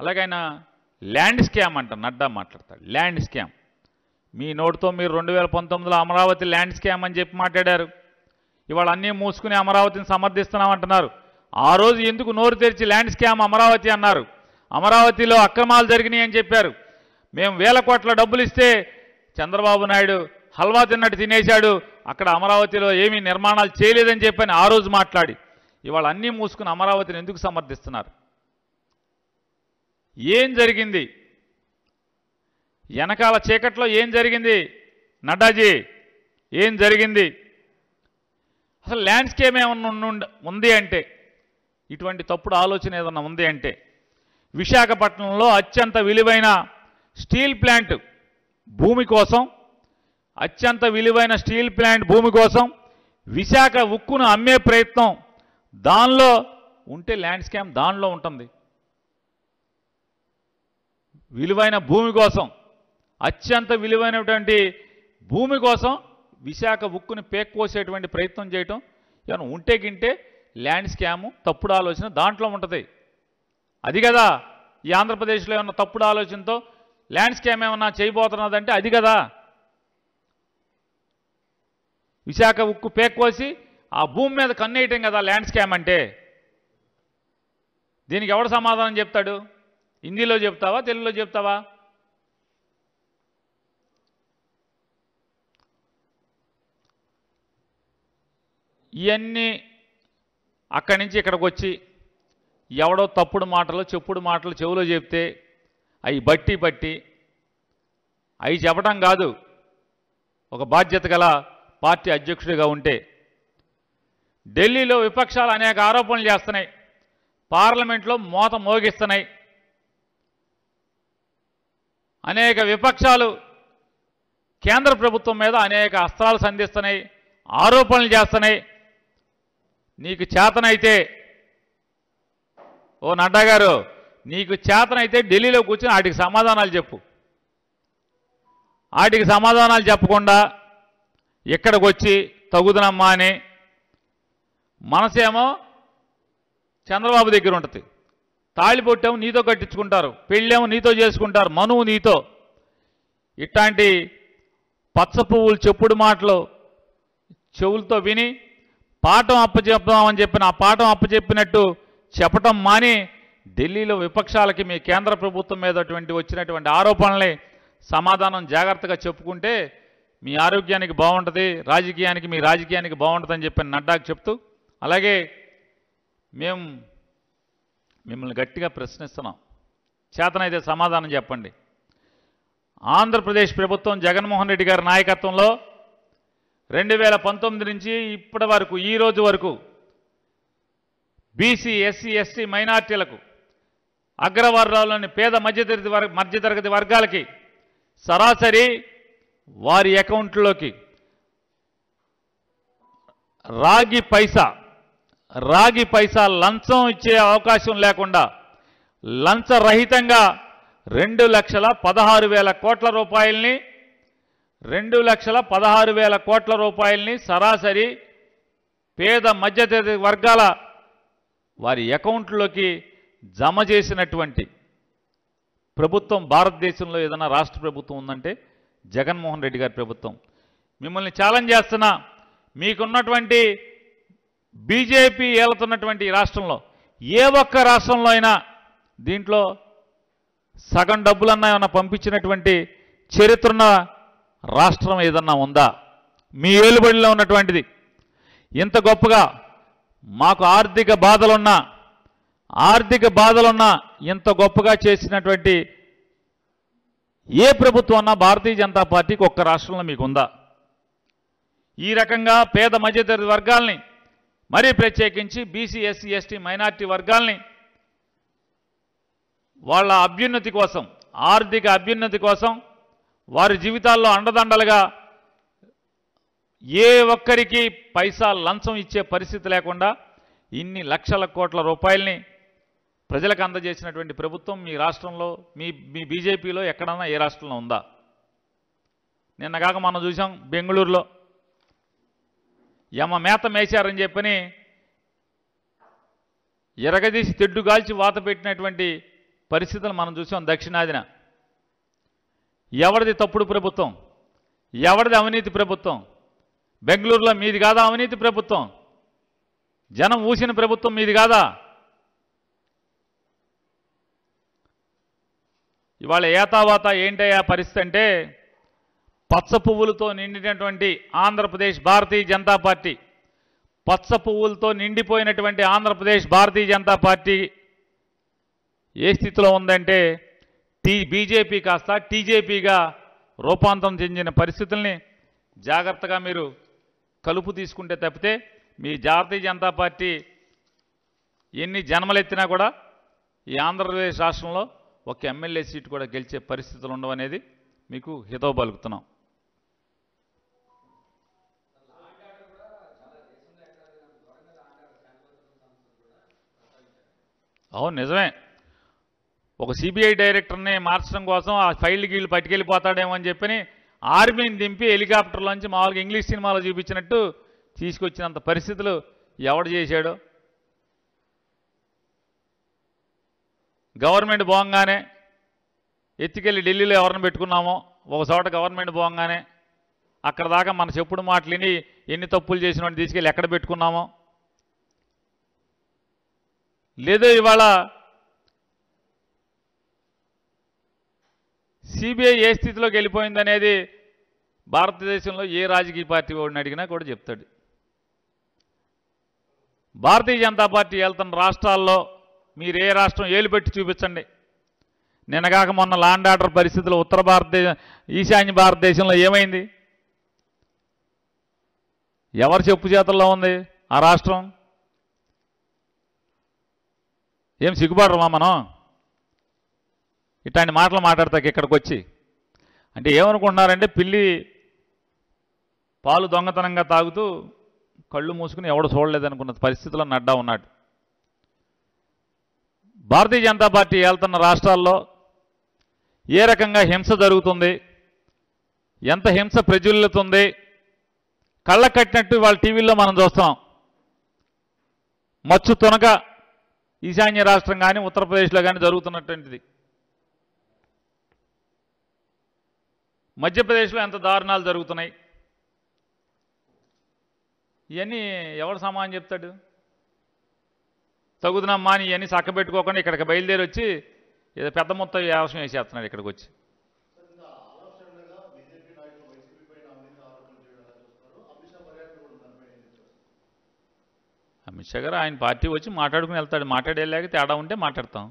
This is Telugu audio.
అలాగైనా ల్యాండ్ స్కామ్ అంట నడ్డా మాట్లాడతాడు ల్యాండ్ స్కామ్ మీ నోటుతో మీరు రెండు వేల పంతొమ్మిదిలో అమరావతి ల్యాండ్ స్కామ్ అని చెప్పి మాట్లాడారు ఇవాళ అన్నీ మూసుకుని అమరావతిని సమర్థిస్తున్నామంటున్నారు ఆ రోజు ఎందుకు నోరు తెరిచి ల్యాండ్ స్కామ్ అమరావతి అన్నారు అమరావతిలో అక్రమాలు జరిగినాయి అని చెప్పారు మేము వేల కోట్ల డబ్బులు ఇస్తే చంద్రబాబు నాయుడు హల్వా తిన్నట్టు తినేశాడు అక్కడ అమరావతిలో ఏమీ నిర్మాణాలు చేయలేదని చెప్పని ఆ రోజు మాట్లాడి ఇవాళ అన్నీ మూసుకుని అమరావతిని ఎందుకు సమర్థిస్తున్నారు ఏం జరిగింది వెనకాల చీకట్లో ఏం జరిగింది నడ్డాజీ ఏం జరిగింది అసలు ల్యాండ్స్కేప్ ఏమన్నా ఉంది అంటే ఇటువంటి తప్పుడు ఆలోచన ఏదన్నా ఉంది అంటే విశాఖపట్నంలో అత్యంత విలువైన స్టీల్ ప్లాంట్ భూమి కోసం అత్యంత విలువైన స్టీల్ ప్లాంట్ భూమి కోసం విశాఖ ఉక్కును అమ్మే ప్రయత్నం దానిలో ఉంటే ల్యాండ్స్కేప్ దానిలో ఉంటుంది విలువైన భూమి కోసం అత్యంత విలువైనటువంటి భూమి కోసం విశాఖ ఉక్కుని పేక్కోసేటువంటి ప్రయత్నం చేయటం ఏమైనా ఉంటే గింటే ల్యాండ్ స్కాము తప్పుడు ఆలోచన దాంట్లో ఉంటుంది అది కదా ఈ ఆంధ్రప్రదేశ్లో ఏమన్నా తప్పుడు ఆలోచనతో ల్యాండ్ స్కామ్ ఏమన్నా చేయబోతున్నదంటే అది కదా విశాఖ ఉక్కు పేక్కోసి ఆ భూమి మీద కన్నేయటం కదా ల్యాండ్ స్కామ్ అంటే దీనికి ఎవడు సమాధానం చెప్తాడు హిందీలో చెప్తావా తెలుగులో చెప్తావా ఇవన్నీ అక్కడి నుంచి ఇక్కడికి వచ్చి ఎవడో తప్పుడు మాటలు చెప్పుడు మాటలు చెవులో చెప్తే అవి బట్టి బట్టి అవి చెప్పడం కాదు ఒక బాధ్యత గల పార్టీ అధ్యక్షుడిగా ఉంటే ఢిల్లీలో విపక్షాలు అనేక ఆరోపణలు చేస్తున్నాయి పార్లమెంట్లో మోత మోగిస్తున్నాయి అనేక విపక్షాలు కేంద్ర ప్రభుత్వం మీద అనేక అస్త్రాలు సంధిస్తున్నాయి ఆరోపణలు చేస్తున్నాయి నీకు చేతనైతే ఓ నడ్డా గారు నీకు చేతనైతే ఢిల్లీలో కూర్చొని వాటికి సమాధానాలు చెప్పు వాటికి సమాధానాలు చెప్పకుండా ఇక్కడికి వచ్చి తగుదనమ్మా అని మనసేమో చంద్రబాబు దగ్గర ఉంటుంది తాళిబొట్టేమో నీతో కట్టించుకుంటారు పెళ్ళేమో నీతో చేసుకుంటారు మనువు నీతో ఇట్లాంటి పచ్చ పువ్వులు చెప్పుడు మాటలు చెవులతో విని పాఠం అప్పచెప్దామని చెప్పిన ఆ పాఠం అప్పచెప్పినట్టు చెప్పటం మాని ఢిల్లీలో విపక్షాలకి మీ కేంద్ర ప్రభుత్వం మీద వచ్చినటువంటి ఆరోపణల్ని సమాధానం జాగ్రత్తగా చెప్పుకుంటే మీ ఆరోగ్యానికి బాగుంటుంది రాజకీయానికి మీ రాజకీయానికి బాగుంటుందని చెప్పిన నడ్డాకు చెప్తూ అలాగే మేము మిమ్మల్ని గట్టిగా ప్రశ్నిస్తున్నాం చేతనైతే సమాధానం చెప్పండి ఆంధ్రప్రదేశ్ ప్రభుత్వం జగన్మోహన్ రెడ్డి గారి నాయకత్వంలో రెండు వేల పంతొమ్మిది నుంచి ఇప్పటి వరకు ఈ రోజు వరకు బీసీ ఎస్సీ ఎస్టీ మైనార్టీలకు అగ్రవర్గాల్లోని పేద మధ్యతరగతి వర్గ మధ్యతరగతి వర్గాలకి సరాసరి వారి అకౌంట్లోకి రాగి పైసా రాగి పైసా లంచం ఇచ్చే అవకాశం లేకుండా లంచరహితంగా రెండు లక్షల పదహారు వేల కోట్ల రూపాయల్ని రెండు లక్షల పదహారు వేల కోట్ల రూపాయల్ని సరాసరి పేద మధ్యతరగతి వర్గాల వారి అకౌంట్లోకి జమ చేసినటువంటి ప్రభుత్వం భారతదేశంలో ఏదైనా రాష్ట్ర ప్రభుత్వం ఉందంటే జగన్మోహన్ రెడ్డి గారి ప్రభుత్వం మిమ్మల్ని ఛాలెంజ్ చేస్తున్నా మీకున్నటువంటి బీజేపీ ఏలుతున్నటువంటి రాష్ట్రంలో ఏ ఒక్క రాష్ట్రంలో అయినా దీంట్లో సగం డబ్బులన్నా ఏమైనా పంపించినటువంటి ఉన్న రాష్ట్రం ఏదన్నా ఉందా మీ ఏలుబడిలో ఉన్నటువంటిది ఇంత గొప్పగా మాకు ఆర్థిక బాధలున్నా ఆర్థిక బాధలున్నా ఇంత గొప్పగా చేసినటువంటి ఏ ప్రభుత్వం అన్నా భారతీయ జనతా పార్టీకి ఒక్క రాష్ట్రంలో మీకుందా ఈ రకంగా పేద మధ్యతరగతి వర్గాల్ని మరీ ప్రత్యేకించి బీసీ ఎస్సీ ఎస్టీ మైనార్టీ వర్గాల్ని వాళ్ళ అభ్యున్నతి కోసం ఆర్థిక అభ్యున్నతి కోసం వారి జీవితాల్లో అండదండలుగా ఏ ఒక్కరికి పైసా లంచం ఇచ్చే పరిస్థితి లేకుండా ఇన్ని లక్షల కోట్ల రూపాయల్ని ప్రజలకు అందజేసినటువంటి ప్రభుత్వం మీ రాష్ట్రంలో మీ మీ బీజేపీలో ఎక్కడన్నా ఏ రాష్ట్రంలో ఉందా నిన్నగాక మనం చూసాం బెంగళూరులో యమ మేత మేశారని చెప్పని ఎరగదీసి తెడ్డుగాల్చి వాత పెట్టినటువంటి పరిస్థితులు మనం చూసాం దక్షిణాదిన ఎవరిది తప్పుడు ప్రభుత్వం ఎవరిది అవినీతి ప్రభుత్వం బెంగళూరులో మీది కాదా అవినీతి ప్రభుత్వం జనం ఊసిన ప్రభుత్వం మీది కాదా ఇవాళ ఏతావాత ఏంటయ్యా పరిస్థితి అంటే పచ్చ పువ్వులతో నిండినటువంటి ఆంధ్రప్రదేశ్ భారతీయ జనతా పార్టీ పచ్చ పువ్వులతో నిండిపోయినటువంటి ఆంధ్రప్రదేశ్ భారతీయ జనతా పార్టీ ఏ స్థితిలో ఉందంటే టీ బీజేపీ కాస్త టీజేపీగా రూపాంతరం చెందిన పరిస్థితుల్ని జాగ్రత్తగా మీరు కలుపు తీసుకుంటే తప్పితే మీ జాతీయ జనతా పార్టీ ఎన్ని జన్మలెత్తినా కూడా ఈ ఆంధ్రప్రదేశ్ రాష్ట్రంలో ఒక ఎమ్మెల్యే సీటు కూడా గెలిచే పరిస్థితులు ఉండవనేది మీకు హితవు పలుకుతున్నాం అవును నిజమే ఒక సిబిఐ డైరెక్టర్ని మార్చడం కోసం ఆ ఫైల్ గీళ్ళు పట్టుకెళ్ళిపోతాడేమో అని చెప్పని ఆర్మీని దింపి హెలికాప్టర్లోంచి మామూలుగా ఇంగ్లీష్ సినిమాలో చూపించినట్టు తీసుకొచ్చినంత పరిస్థితులు ఎవడు చేశాడు గవర్నమెంట్ బాగానే ఎత్తికెళ్ళి ఢిల్లీలో ఎవరిని పెట్టుకున్నామో ఒక చోట గవర్నమెంట్ బాగానే అక్కడ దాకా మన చెప్పుడు మాటలిని ఎన్ని తప్పులు చేసిన వాడిని తీసుకెళ్ళి ఎక్కడ పెట్టుకున్నామో లేదా ఇవాళ సిబిఐ ఏ స్థితిలోకి వెళ్ళిపోయిందనేది భారతదేశంలో ఏ రాజకీయ పార్టీ వాడిని అడిగినా కూడా చెప్తాడు భారతీయ జనతా పార్టీ వెళ్తున్న రాష్ట్రాల్లో మీరు ఏ రాష్ట్రం ఏలుపెట్టి చూపించండి నిన్నగాక మొన్న లాండ్ ఆర్డర్ పరిస్థితులు ఉత్తర భారతదేశం ఈశాన్య భారతదేశంలో ఏమైంది ఎవరి చెప్పు చేతల్లో ఉంది ఆ రాష్ట్రం ఏం సిగ్గుపడమా మనం ఇట్లాంటి మాటలు మాట్లాడతాక ఇక్కడికి వచ్చి అంటే ఏమనుకుంటున్నారంటే పిల్లి పాలు దొంగతనంగా తాగుతూ కళ్ళు మూసుకుని ఎవడు చూడలేదనుకున్న పరిస్థితుల్లో నడ్డా ఉన్నాడు భారతీయ జనతా పార్టీ వెళ్తున్న రాష్ట్రాల్లో ఏ రకంగా హింస జరుగుతుంది ఎంత హింస ప్రజ్వల్లుతుంది కళ్ళ కట్టినట్టు వాళ్ళ టీవీల్లో మనం చూస్తాం మచ్చు తునక ఈశాన్య రాష్ట్రం కానీ ఉత్తరప్రదేశ్లో కానీ జరుగుతున్నటువంటిది మధ్యప్రదేశ్లో ఎంత దారుణాలు జరుగుతున్నాయి ఇవన్నీ ఎవరు సమానం చెప్తాడు తగుదనమ్మా అని ఇవన్నీ చక్కబెట్టుకోకుండా ఇక్కడికి బయలుదేరి వచ్చి ఏదో పెద్ద మొత్తం వ్యవసాయం వేసేస్తున్నాడు ఇక్కడికి వచ్చి అమిత్ షా గారు ఆయన పార్టీ వచ్చి మాట్లాడుకుని వెళ్తాడు మాట్లాడేలాగా తేడా ఉంటే మాట్లాడతాం